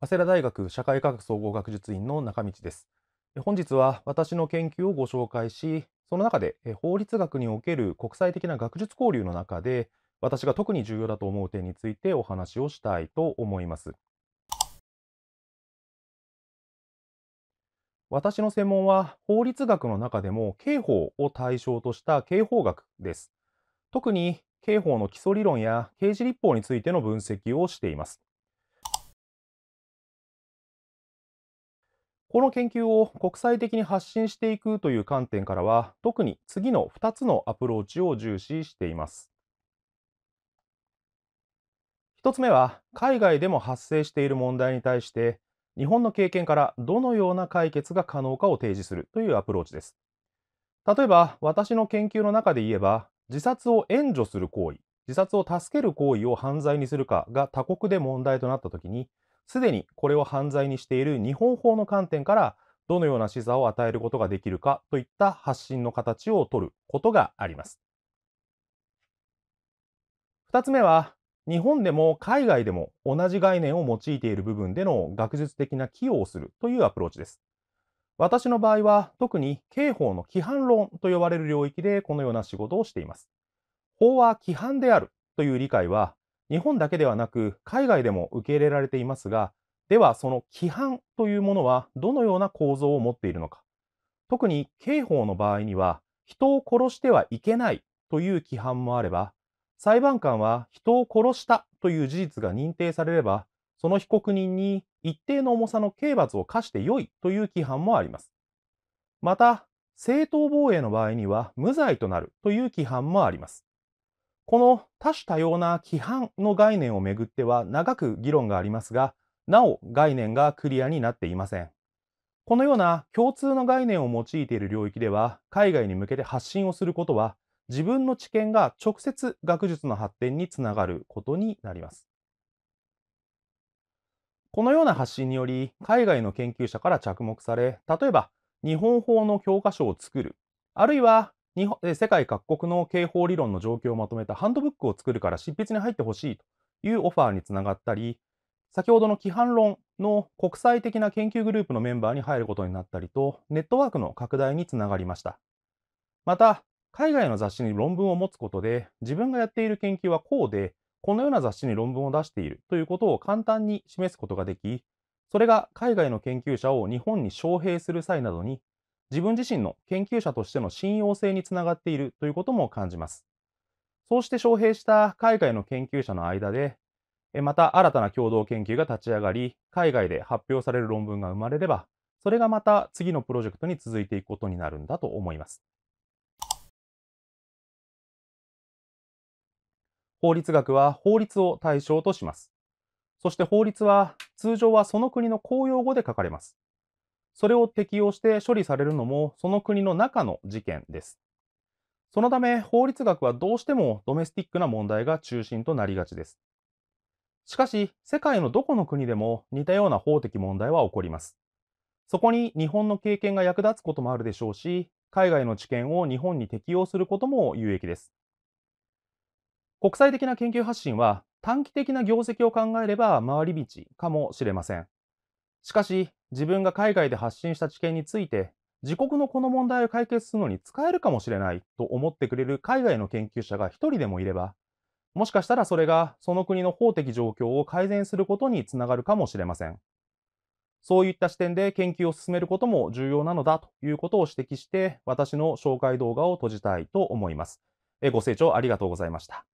早稲田大学社会科学総合学術院の中道です。本日は私の研究をご紹介し、その中で法律学における国際的な学術交流の中で、私が特に重要だと思う点についてお話をしたいと思います。私の専門は法律学の中でも刑法を対象とした刑法学です。特に刑法の基礎理論や刑事立法についての分析をしています。この研究を国際的に発信していくという観点からは、特に次の2つのアプローチを重視しています。1つ目は、海外でも発生している問題に対して、日本の経験からどのような解決が可能かを提示するというアプローチです。例えば、私の研究の中で言えば、自殺を援助する行為、自殺を助ける行為を犯罪にするかが他国で問題となった時に、すでにこれを犯罪にしている日本法の観点から、どのような示唆を与えることができるかといった発信の形をとることがあります。2つ目は、日本でも海外でも同じ概念を用いている部分での学術的な寄与をするというアプローチです。私の場合は特に刑法の規範論と呼ばれる領域でこのような仕事をしています。法は規範であるという理解は日本だけではなく海外でも受け入れられていますが、ではその規範というものはどのような構造を持っているのか。特に刑法の場合には人を殺してはいけないという規範もあれば裁判官は人を殺したという事実が認定されれば、その被告人に一定の重さの刑罰を課してよいという規範もあります。また、正当防衛の場合には無罪となるという規範もあります。この多種多様な規範の概念をめぐっては長く議論がありますが、なお概念がクリアになっていません。このような共通の概念を用いている領域では、海外に向けて発信をすることは自分の知見が直接学術の発展につながることになります。このような発信により海外の研究者から着目され例えば日本法の教科書を作るあるいは日本世界各国の刑法理論の状況をまとめたハンドブックを作るから執筆に入ってほしいというオファーにつながったり先ほどの規範論の国際的な研究グループのメンバーに入ることになったりとネットワークの拡大につながりましたまた海外の雑誌に論文を持つことで、自分がやっている研究はこうで、このような雑誌に論文を出しているということを簡単に示すことができ、それが海外の研究者を日本に招聘する際などに、自分自身の研究者としての信用性につながっているということも感じます。そうして招聘した海外の研究者の間で、また新たな共同研究が立ち上がり、海外で発表される論文が生まれれば、それがまた次のプロジェクトに続いていくことになるんだと思います。法律学は法律を対象とします。そして法律は通常はその国の公用語で書かれます。それを適用して処理されるのもその国の中の事件です。そのため法律学はどうしてもドメスティックな問題が中心となりがちです。しかし世界のどこの国でも似たような法的問題は起こります。そこに日本の経験が役立つこともあるでしょうし、海外の知見を日本に適用することも有益です。国際的な研究発信は短期的な業績を考えれば回り道かもしれません。しかし、自分が海外で発信した知見について、自国のこの問題を解決するのに使えるかもしれないと思ってくれる海外の研究者が一人でもいれば、もしかしたらそれがその国の法的状況を改善することにつながるかもしれません。そういった視点で研究を進めることも重要なのだということを指摘して、私の紹介動画を閉じたいと思います。ご清聴ありがとうございました。